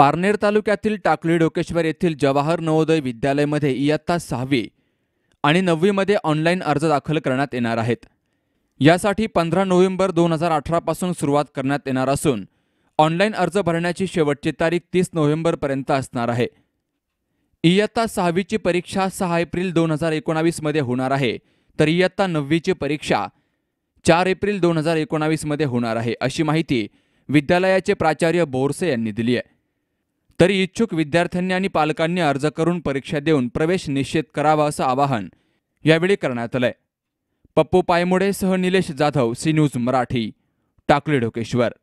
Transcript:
पारनेर तालुक्यातील टाकळी डोकेश्वर येथील जवाहर नवोदय विद्यालयमध्ये इयत्ता सहावी आणि नववीमध्ये ऑनलाईन अर्ज दाखल करण्यात येणार आहेत यासाठी पंधरा नोव्हेंबर दोन हजार अठरापासून सुरुवात करण्यात येणार असून ऑनलाईन अर्ज भरण्याची शेवटची तारीख तीस नोव्हेंबरपर्यंत असणार आहे इयत्ता सहावीची परीक्षा सहा एप्रिल दोन हजार एकोणावीसमध्ये होणार आहे तर इयत्ता नववीची परीक्षा चार एप्रिल दोन हजार एकोणावीसमध्ये होणार आहे अशी माहिती विद्यालयाचे प्राचार्य बोरसे यांनी दिली आहे तरी इच्छुक विद्यार्थ्यांनी आणि पालकांनी अर्ज करून परीक्षा देऊन प्रवेश निश्चित करावा असं आवाहन यावेळी करण्यात आलंय पप्पू पायमुडे सह निलेश जाधव सी न्यूज मराठी टाकले ढोकेश्वर